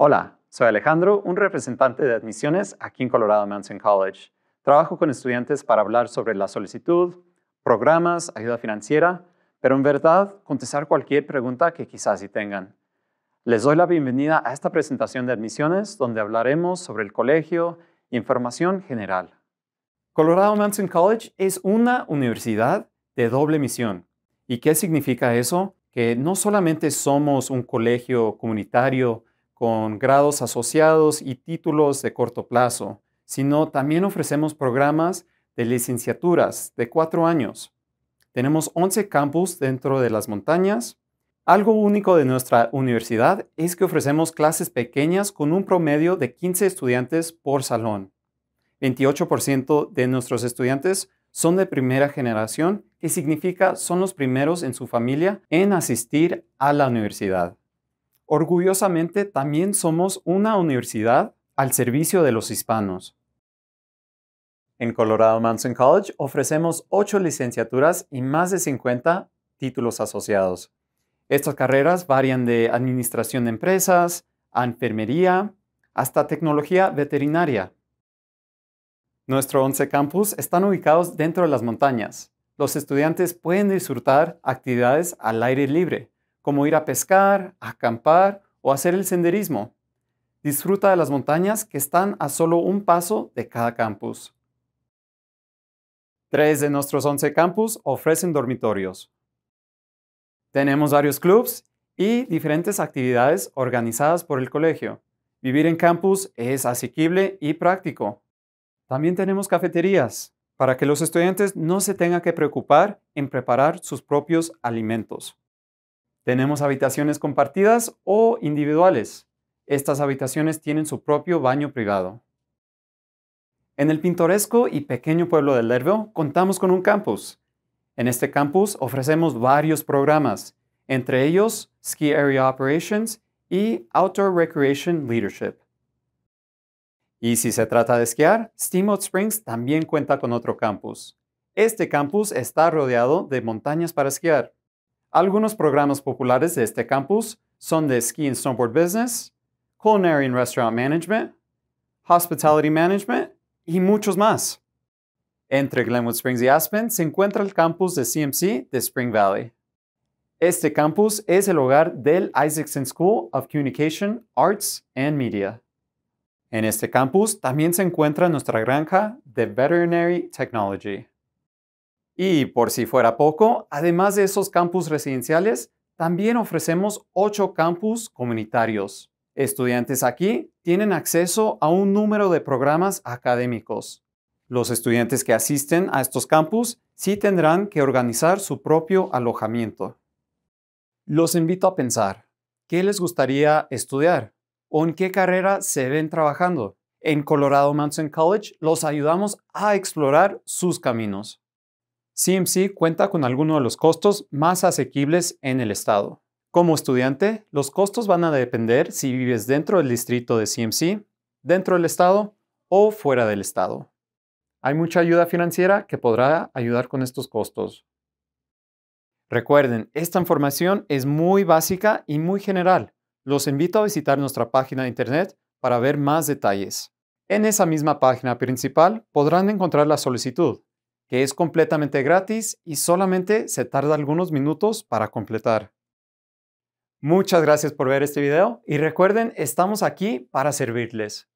Hola, soy Alejandro, un representante de admisiones aquí en Colorado Mountain College. Trabajo con estudiantes para hablar sobre la solicitud, programas, ayuda financiera, pero en verdad contestar cualquier pregunta que quizás sí tengan. Les doy la bienvenida a esta presentación de admisiones donde hablaremos sobre el colegio e información general. Colorado Mountain College es una universidad de doble misión. ¿Y qué significa eso? Que no solamente somos un colegio comunitario con grados asociados y títulos de corto plazo, sino también ofrecemos programas de licenciaturas de cuatro años. Tenemos 11 campus dentro de las montañas. Algo único de nuestra universidad es que ofrecemos clases pequeñas con un promedio de 15 estudiantes por salón. 28% de nuestros estudiantes son de primera generación, que significa son los primeros en su familia en asistir a la universidad. Orgullosamente, también somos una universidad al servicio de los hispanos. En Colorado Mountain College ofrecemos 8 licenciaturas y más de 50 títulos asociados. Estas carreras varían de administración de empresas, a enfermería, hasta tecnología veterinaria. Nuestros 11 campus están ubicados dentro de las montañas. Los estudiantes pueden disfrutar actividades al aire libre, como ir a pescar, acampar o hacer el senderismo. Disfruta de las montañas que están a solo un paso de cada campus. Tres de nuestros 11 campus ofrecen dormitorios. Tenemos varios clubs y diferentes actividades organizadas por el colegio. Vivir en campus es asequible y práctico. También tenemos cafeterías para que los estudiantes no se tengan que preocupar en preparar sus propios alimentos. Tenemos habitaciones compartidas o individuales. Estas habitaciones tienen su propio baño privado. En el pintoresco y pequeño pueblo de Lervio contamos con un campus. En este campus ofrecemos varios programas, entre ellos Ski Area Operations y Outdoor Recreation Leadership. Y si se trata de esquiar, Steamboat Springs también cuenta con otro campus. Este campus está rodeado de montañas para esquiar. Algunos programas populares de este campus son de Ski and Snowboard Business, Culinary and Restaurant Management, Hospitality Management y muchos más. Entre Glenwood Springs y Aspen se encuentra el campus de CMC de Spring Valley. Este campus es el hogar del Isaacson School of Communication, Arts and Media. En este campus también se encuentra nuestra granja de Veterinary Technology. Y por si fuera poco, además de esos campus residenciales, también ofrecemos ocho campus comunitarios. Estudiantes aquí tienen acceso a un número de programas académicos. Los estudiantes que asisten a estos campus sí tendrán que organizar su propio alojamiento. Los invito a pensar, ¿qué les gustaría estudiar? ¿O en qué carrera se ven trabajando? En Colorado Mountain College los ayudamos a explorar sus caminos. CMC cuenta con algunos de los costos más asequibles en el estado. Como estudiante, los costos van a depender si vives dentro del distrito de CMC, dentro del estado o fuera del estado. Hay mucha ayuda financiera que podrá ayudar con estos costos. Recuerden, esta información es muy básica y muy general. Los invito a visitar nuestra página de internet para ver más detalles. En esa misma página principal podrán encontrar la solicitud que es completamente gratis y solamente se tarda algunos minutos para completar. Muchas gracias por ver este video y recuerden, estamos aquí para servirles.